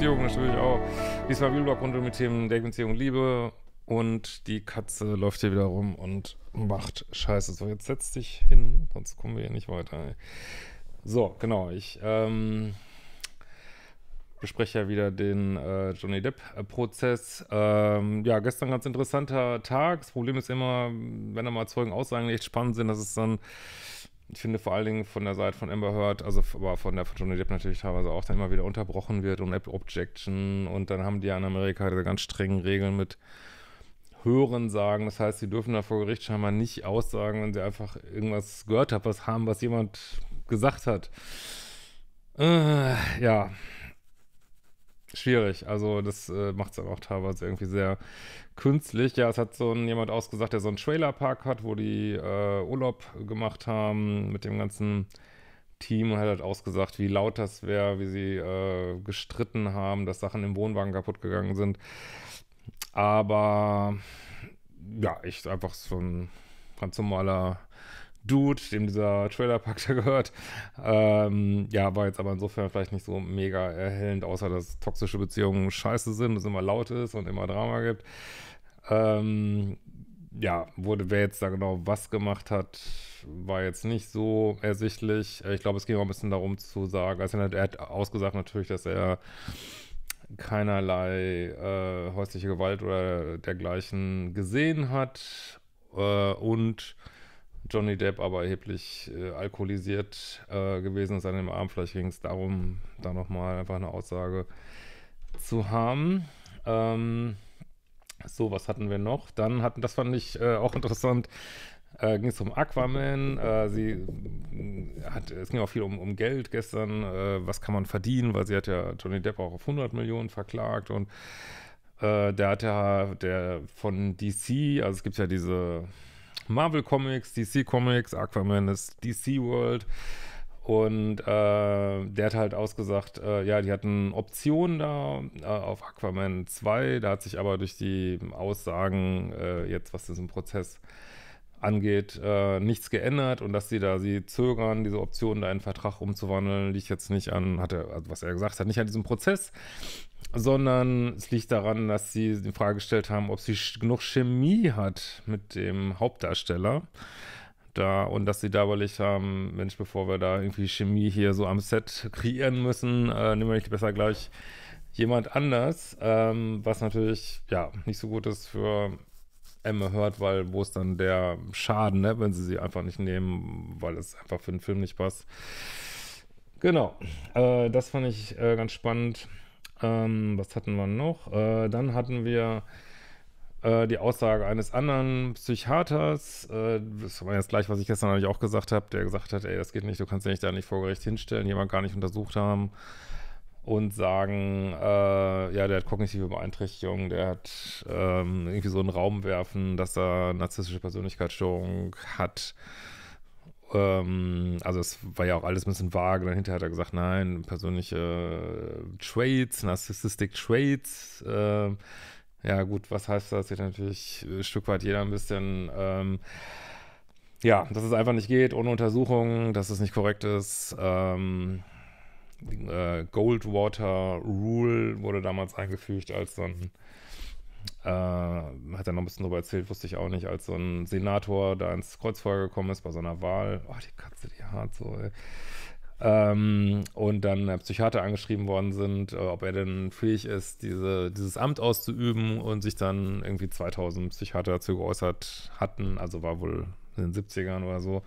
Beziehung natürlich auch. Diesmal Wheelblock rund mit Themen Date, Beziehung, Liebe. Und die Katze läuft hier wieder rum und macht Scheiße. So, jetzt setz dich hin, sonst kommen wir hier nicht weiter. Ey. So, genau. Ich ähm, bespreche ja wieder den äh, Johnny Depp-Prozess. Ähm, ja, gestern ganz interessanter Tag. Das Problem ist immer, wenn da mal Zeugen Aussagen echt spannend sind, dass es dann ich finde vor allen Dingen von der Seite von Amber Heard, also aber von der von Johnny Depp natürlich teilweise auch dann immer wieder unterbrochen wird und App Objection und dann haben die ja in Amerika diese ganz strengen Regeln mit Hören sagen. Das heißt, sie dürfen da vor Gericht scheinbar nicht aussagen, wenn sie einfach irgendwas gehört haben, was haben, was jemand gesagt hat. Äh, ja, schwierig. Also das äh, macht es aber auch teilweise irgendwie sehr künstlich. Ja, es hat so ein, jemand ausgesagt, der so einen Trailerpark hat, wo die äh, Urlaub gemacht haben mit dem ganzen Team und hat halt ausgesagt, wie laut das wäre, wie sie äh, gestritten haben, dass Sachen im Wohnwagen kaputt gegangen sind. Aber ja, ich einfach so ein ganz normaler Dude, dem dieser Trailerpack da gehört. Ähm, ja, war jetzt aber insofern vielleicht nicht so mega erhellend, außer dass toxische Beziehungen scheiße sind, es immer laut ist und immer Drama gibt. Ähm, ja, wurde, wer jetzt da genau was gemacht hat, war jetzt nicht so ersichtlich. Äh, ich glaube, es ging auch ein bisschen darum zu sagen, also er hat ausgesagt natürlich, dass er keinerlei äh, häusliche Gewalt oder dergleichen gesehen hat äh, und Johnny Depp aber erheblich äh, alkoholisiert äh, gewesen ist an dem Arm. Vielleicht ging es darum, da nochmal einfach eine Aussage zu haben. Ähm, so, was hatten wir noch? Dann hatten, das fand ich äh, auch interessant, äh, ging es um Aquaman. Äh, sie äh, hat, es ging auch viel um, um Geld gestern. Äh, was kann man verdienen? Weil sie hat ja Johnny Depp auch auf 100 Millionen verklagt und äh, der hat ja der von DC, also es gibt ja diese Marvel Comics, DC Comics, Aquaman ist DC World. Und äh, der hat halt ausgesagt, äh, ja, die hatten Optionen da äh, auf Aquaman 2. Da hat sich aber durch die Aussagen äh, jetzt, was ist im Prozess äh, angeht, äh, nichts geändert und dass sie da, sie zögern, diese Option, da in Vertrag umzuwandeln, liegt jetzt nicht an, hat also was er gesagt hat, nicht an diesem Prozess, sondern es liegt daran, dass sie die Frage gestellt haben, ob sie genug Chemie hat mit dem Hauptdarsteller. Da, und dass sie da überlegt haben, Mensch, bevor wir da irgendwie Chemie hier so am Set kreieren müssen, äh, nehmen wir nicht besser gleich jemand anders, ähm, was natürlich ja nicht so gut ist für Emma hört, weil wo ist dann der Schaden, ne, wenn sie sie einfach nicht nehmen, weil es einfach für den Film nicht passt. Genau, äh, das fand ich äh, ganz spannend. Ähm, was hatten wir noch? Äh, dann hatten wir äh, die Aussage eines anderen Psychiaters, äh, das war jetzt gleich, was ich gestern eigentlich auch gesagt habe, der gesagt hat, ey, das geht nicht, du kannst dich da nicht vor Gericht hinstellen, jemand gar nicht untersucht haben und sagen, äh, ja, der hat kognitive Beeinträchtigung, der hat ähm, irgendwie so einen Raum werfen, dass er narzisstische Persönlichkeitsstörung hat. Ähm, also es war ja auch alles ein bisschen vage. Dann hinterher hat er gesagt, nein, persönliche äh, Traits, Narcissistic Traits. Äh, ja gut, was heißt das? Jetzt natürlich ein Stück weit jeder ein bisschen... Ähm, ja, dass es einfach nicht geht ohne Untersuchungen, dass es nicht korrekt ist. Ähm, äh, Goldwater Rule wurde damals eingefügt als so ein, äh, hat er noch ein bisschen darüber erzählt, wusste ich auch nicht, als so ein Senator da ins Kreuzfeuer gekommen ist bei so Wahl. Oh, die Katze, die hart so, ey. Ähm, und dann äh, Psychiater angeschrieben worden sind, äh, ob er denn fähig ist, diese, dieses Amt auszuüben und sich dann irgendwie 2000 Psychiater dazu geäußert hatten, also war wohl in den 70ern oder so.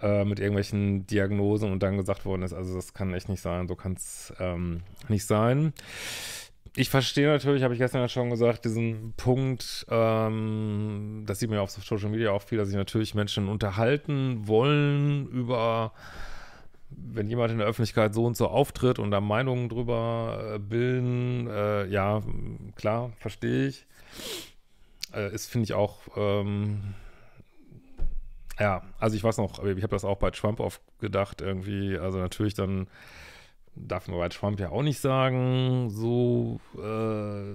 Äh, mit irgendwelchen Diagnosen und dann gesagt worden ist, also das kann echt nicht sein, so kann es ähm, nicht sein. Ich verstehe natürlich, habe ich gestern ja schon gesagt, diesen Punkt, ähm, das sieht man ja auf Social Media auch viel, dass sich natürlich Menschen unterhalten wollen über, wenn jemand in der Öffentlichkeit so und so auftritt und da Meinungen drüber äh, bilden. Äh, ja, klar, verstehe ich. Äh, ist, finde ich, auch ähm, ja, also ich weiß noch, ich habe das auch bei Trump oft gedacht irgendwie. Also natürlich dann darf man bei Trump ja auch nicht sagen, so, äh,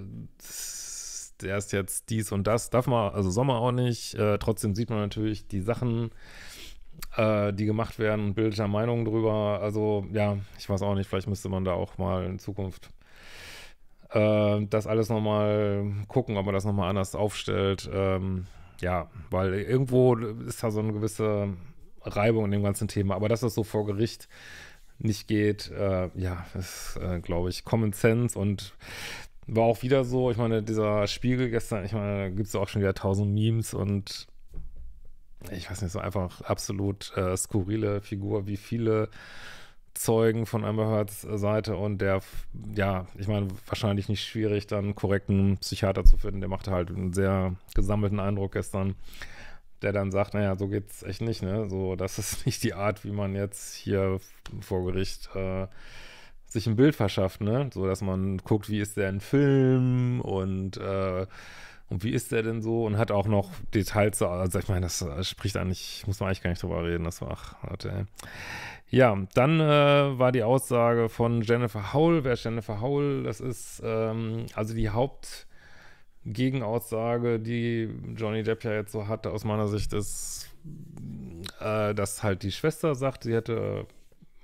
der ist jetzt dies und das, darf man, also Sommer auch nicht. Äh, trotzdem sieht man natürlich die Sachen, äh, die gemacht werden und bildet da Meinungen drüber. Also ja, ich weiß auch nicht, vielleicht müsste man da auch mal in Zukunft äh, das alles nochmal gucken, ob man das nochmal anders aufstellt. Ähm, ja, weil irgendwo ist da so eine gewisse Reibung in dem ganzen Thema. Aber dass das so vor Gericht nicht geht, äh, ja, ist, äh, glaube ich, Common Sense und war auch wieder so, ich meine, dieser Spiegel gestern, ich meine, da gibt es auch schon wieder tausend Memes und ich weiß nicht, so einfach absolut äh, skurrile Figur, wie viele Zeugen von Amber Heards Seite und der, ja, ich meine, wahrscheinlich nicht schwierig, dann korrekten Psychiater zu finden. Der machte halt einen sehr gesammelten Eindruck gestern, der dann sagt, naja, so geht's echt nicht, ne? So, das ist nicht die Art, wie man jetzt hier vor Gericht äh, sich ein Bild verschafft, ne? So, dass man guckt, wie ist der in Film und äh, und wie ist der denn so und hat auch noch Details. Also ich meine, das äh, spricht eigentlich, muss man eigentlich gar nicht drüber reden. Das war, ach, Leute. Ja, dann äh, war die Aussage von Jennifer Howell. Wer ist Jennifer Howell? Das ist ähm, also die Hauptgegenaussage, die Johnny Depp ja jetzt so hatte, aus meiner Sicht ist, äh, dass halt die Schwester sagt, sie hätte äh,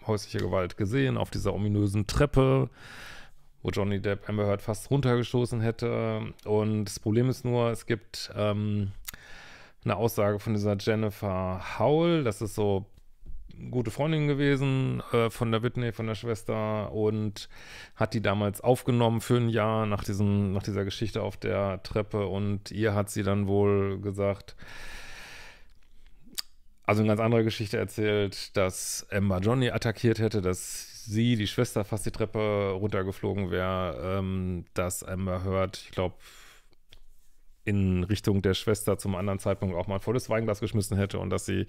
häusliche Gewalt gesehen auf dieser ominösen Treppe wo Johnny Depp Amber Heard fast runtergestoßen hätte. Und das Problem ist nur, es gibt ähm, eine Aussage von dieser Jennifer Howell, das ist so eine gute Freundin gewesen äh, von der Whitney, von der Schwester und hat die damals aufgenommen für ein Jahr nach, diesem, nach dieser Geschichte auf der Treppe und ihr hat sie dann wohl gesagt, also eine ganz andere Geschichte erzählt, dass Amber Johnny attackiert hätte, dass sie, die Schwester, fast die Treppe runtergeflogen wäre, ähm, dass Amber Heard, ich glaube, in Richtung der Schwester zum anderen Zeitpunkt auch mal ein volles Weinglas geschmissen hätte und dass sie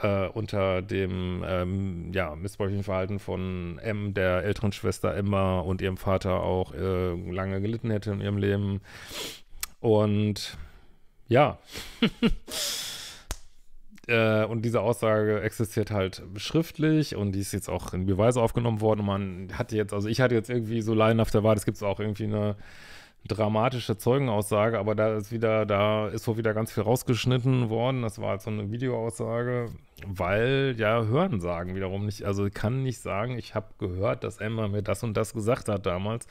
äh, unter dem ähm, ja, missbräuchlichen Verhalten von M, der älteren Schwester Emma und ihrem Vater auch äh, lange gelitten hätte in ihrem Leben. Und ja. Äh, und diese Aussage existiert halt schriftlich und die ist jetzt auch in Beweise aufgenommen worden. Und man hatte jetzt, also ich hatte jetzt irgendwie so leidenhaft Wahrheit, es gibt auch irgendwie eine dramatische Zeugenaussage, aber da ist wieder, da ist wohl wieder ganz viel rausgeschnitten worden. Das war halt so eine Videoaussage, weil ja Hörensagen wiederum nicht, also ich kann nicht sagen, ich habe gehört, dass Emma mir das und das gesagt hat damals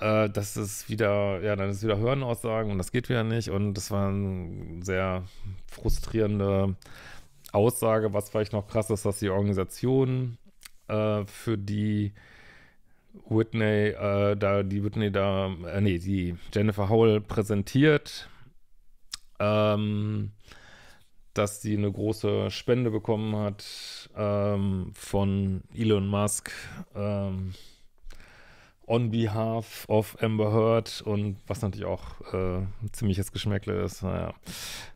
äh, das ist wieder, ja, dann ist wieder Hörenaussagen und das geht wieder nicht. Und das war eine sehr frustrierende Aussage. Was vielleicht noch krass ist, dass die Organisation, äh, für die Whitney, äh, da, die Whitney da, äh, nee, die Jennifer Howell präsentiert, ähm, dass sie eine große Spende bekommen hat ähm, von Elon Musk, ähm, on behalf of Amber Heard und was natürlich auch äh, ein ziemliches Geschmäckle ist. Naja,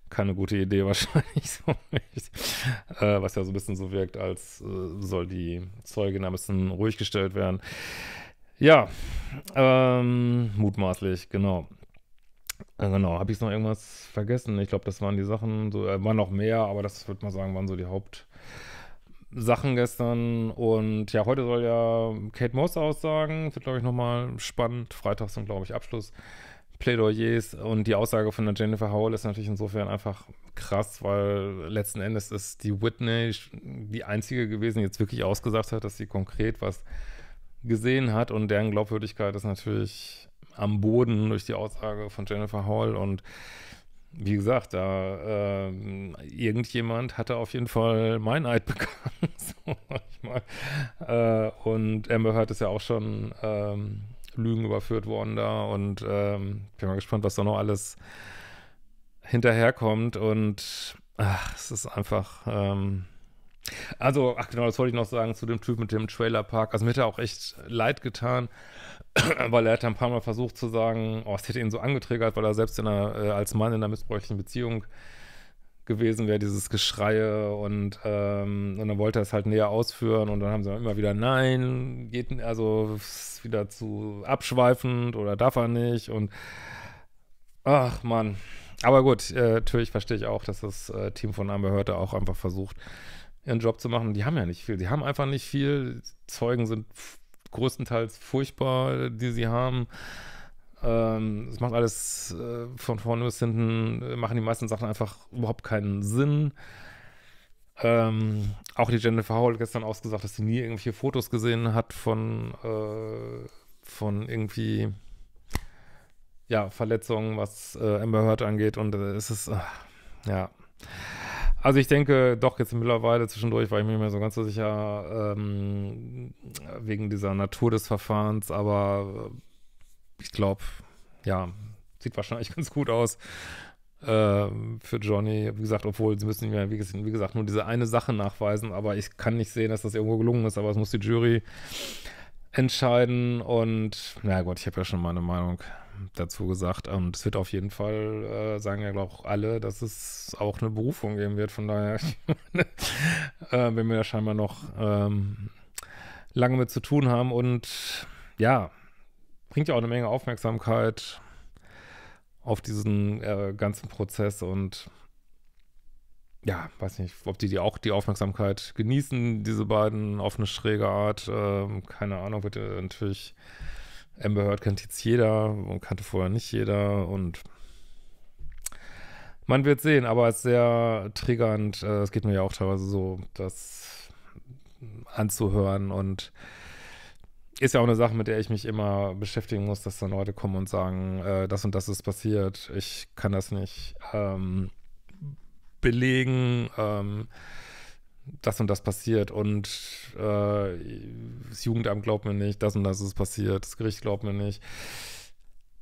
keine gute Idee wahrscheinlich so äh, was ja so ein bisschen so wirkt, als äh, soll die Zeugin ein bisschen ruhig gestellt werden. Ja, ähm, mutmaßlich, genau. Äh, genau, habe ich noch irgendwas vergessen? Ich glaube, das waren die Sachen, so, äh, waren noch mehr, aber das würde man sagen, waren so die Haupt, Sachen gestern und ja, heute soll ja Kate Moss aussagen. Das wird, glaube ich, nochmal spannend. Freitags sind, glaube ich, Abschluss. Plädoyers und die Aussage von der Jennifer Howell ist natürlich insofern einfach krass, weil letzten Endes ist die Whitney die einzige gewesen, die jetzt wirklich ausgesagt hat, dass sie konkret was gesehen hat und deren Glaubwürdigkeit ist natürlich am Boden durch die Aussage von Jennifer Howell und wie gesagt, da äh, irgendjemand hatte auf jeden Fall Meineid begangen, so manchmal. Äh, und Amber Heard ist ja auch schon ähm, Lügen überführt worden da und ähm, bin mal gespannt, was da noch alles hinterherkommt und ach, es ist einfach ähm, also, ach genau, das wollte ich noch sagen zu dem Typ mit dem Trailerpark. Also, mir hat er auch echt leid getan, weil er hat ein paar Mal versucht zu sagen, oh, es hätte ihn so angetriggert, weil er selbst einer, äh, als Mann in einer missbräuchlichen Beziehung gewesen wäre, dieses Geschreie und, ähm, und dann wollte er es halt näher ausführen und dann haben sie immer wieder nein, geht also ist wieder zu abschweifend oder darf er nicht und ach Mann. Aber gut, äh, natürlich verstehe ich auch, dass das äh, Team von Amber Hörte auch einfach versucht, ihren Job zu machen. Die haben ja nicht viel. Die haben einfach nicht viel. Zeugen sind größtenteils furchtbar, die sie haben. Ähm, es macht alles äh, von vorne bis hinten, äh, machen die meisten Sachen einfach überhaupt keinen Sinn. Ähm, auch die Jennifer Howell gestern ausgesagt, dass sie nie irgendwelche Fotos gesehen hat von, äh, von irgendwie ja, Verletzungen, was äh, Amber Heard angeht. Und äh, es ist, äh, ja. Also ich denke doch jetzt mittlerweile zwischendurch war ich mir nicht mehr so ganz so sicher ähm, wegen dieser Natur des Verfahrens, aber ich glaube, ja, sieht wahrscheinlich ganz gut aus äh, für Johnny. Wie gesagt, obwohl sie müssen ja, wie gesagt, nur diese eine Sache nachweisen, aber ich kann nicht sehen, dass das irgendwo gelungen ist, aber es muss die Jury entscheiden und na Gott, ich habe ja schon meine Meinung dazu gesagt. Und ähm, es wird auf jeden Fall, äh, sagen ja auch alle, dass es auch eine Berufung geben wird. Von daher äh, wenn wir da scheinbar noch ähm, lange mit zu tun haben. Und ja, bringt ja auch eine Menge Aufmerksamkeit auf diesen äh, ganzen Prozess und ja, weiß nicht, ob die, die auch die Aufmerksamkeit genießen, diese beiden auf eine schräge Art. Ähm, keine Ahnung, wird ja natürlich Amber Heard kennt jetzt jeder und kannte vorher nicht jeder und man wird sehen, aber es ist sehr triggernd. Äh, es geht mir ja auch teilweise so, das anzuhören und ist ja auch eine Sache, mit der ich mich immer beschäftigen muss, dass dann Leute kommen und sagen, äh, das und das ist passiert, ich kann das nicht ähm, belegen. Ähm, das und das passiert und äh, das Jugendamt glaubt mir nicht, das und das ist passiert, das Gericht glaubt mir nicht.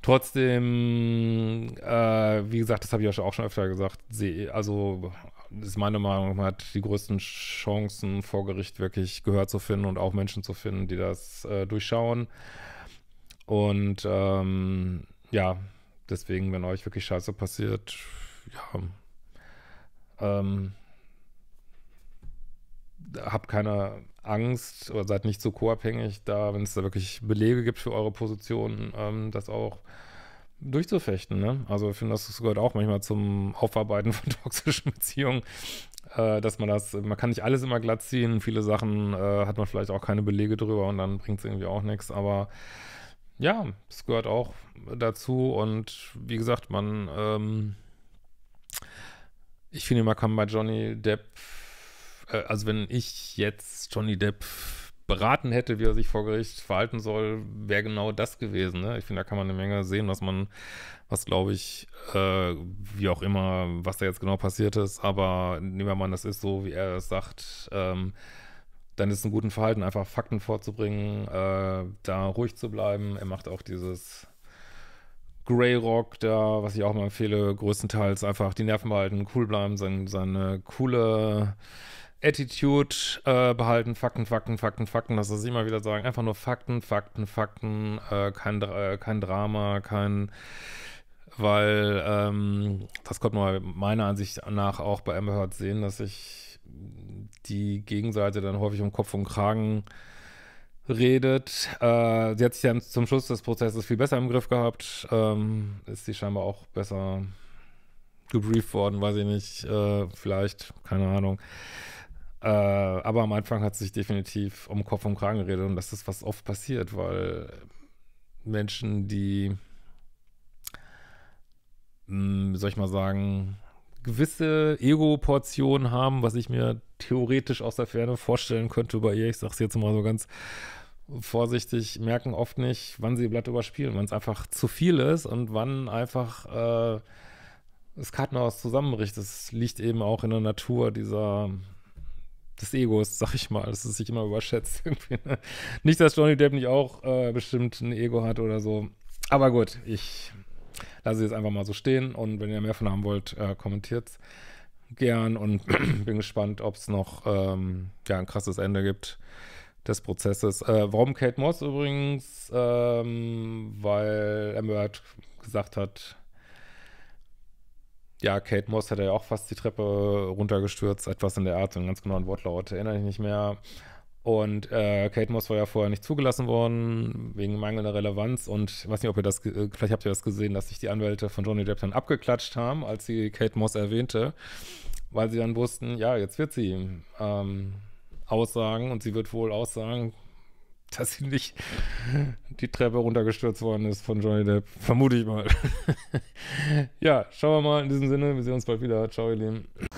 Trotzdem, äh, wie gesagt, das habe ich ja auch schon öfter gesagt, also ist meine Meinung, man hat die größten Chancen, vor Gericht wirklich Gehör zu finden und auch Menschen zu finden, die das äh, durchschauen. Und ähm, ja, deswegen, wenn euch wirklich Scheiße passiert, ja, ähm, habt keine Angst oder seid nicht so co-abhängig, da, wenn es da wirklich Belege gibt für eure Position, ähm, das auch durchzufechten. Ne? Also ich finde, das gehört auch manchmal zum Aufarbeiten von toxischen Beziehungen, äh, dass man das, man kann nicht alles immer glatt ziehen, viele Sachen äh, hat man vielleicht auch keine Belege drüber und dann bringt es irgendwie auch nichts, aber ja, es gehört auch dazu und wie gesagt, man, ähm, ich finde, man kann bei Johnny Depp äh, also wenn ich jetzt Johnny Depp beraten hätte, wie er sich vor Gericht verhalten soll, wäre genau das gewesen. Ne? Ich finde, da kann man eine Menge sehen, was man, was glaube ich, äh, wie auch immer, was da jetzt genau passiert ist, aber nehmen wir mal, das ist so, wie er es sagt, ähm, dann ist es ein guten Verhalten, einfach Fakten vorzubringen, äh, da ruhig zu bleiben. Er macht auch dieses Grey Rock da, was ich auch mal empfehle, größtenteils einfach die Nerven behalten, cool bleiben, sein, seine coole Attitude äh, behalten, Fakten, Fakten, Fakten, Fakten, dass das immer wieder sagen, einfach nur Fakten, Fakten, Fakten, äh, kein, äh, kein Drama, kein, weil ähm, das konnte man meiner Ansicht nach auch bei Amber Heard sehen, dass sich die Gegenseite dann häufig um Kopf und Kragen redet. Äh, sie hat sich ja zum Schluss des Prozesses viel besser im Griff gehabt, ähm, ist sie scheinbar auch besser gebrieft worden, weiß ich nicht, äh, vielleicht, keine Ahnung. Äh, aber am Anfang hat sich definitiv um Kopf und Kragen geredet und das ist, was oft passiert, weil Menschen, die, mh, hm, soll ich mal sagen, gewisse Ego-Portionen haben, was ich mir theoretisch aus der Ferne vorstellen könnte bei ihr, ich sag's jetzt mal so ganz vorsichtig, merken oft nicht, wann sie Blatt überspielen, wann es einfach zu viel ist und wann einfach äh, das Kartenhaus zusammenbricht. Das liegt eben auch in der Natur dieser des Egos, sag ich mal, dass es sich immer überschätzt. Ne? Nicht, dass Johnny Depp nicht auch äh, bestimmt ein Ego hat oder so. Aber gut, ich lasse jetzt einfach mal so stehen und wenn ihr mehr von haben wollt, äh, kommentiert's gern und bin gespannt, ob es noch ähm, ja, ein krasses Ende gibt des Prozesses. Äh, warum Kate Moss übrigens? Ähm, weil Amber gesagt hat, ja, Kate Moss hätte ja auch fast die Treppe runtergestürzt, etwas in der Art, einen ganz genauen Wortlaut, erinnere ich nicht mehr. Und äh, Kate Moss war ja vorher nicht zugelassen worden, wegen mangelnder Relevanz. Und ich weiß nicht, ob ihr das, äh, vielleicht habt ihr das gesehen, dass sich die Anwälte von Johnny Depp dann abgeklatscht haben, als sie Kate Moss erwähnte, weil sie dann wussten, ja, jetzt wird sie ähm, aussagen und sie wird wohl aussagen, dass sie nicht die Treppe runtergestürzt worden ist von Johnny Depp. Vermute ich mal. ja, schauen wir mal in diesem Sinne. Wir sehen uns bald wieder. Ciao, ihr Lieben.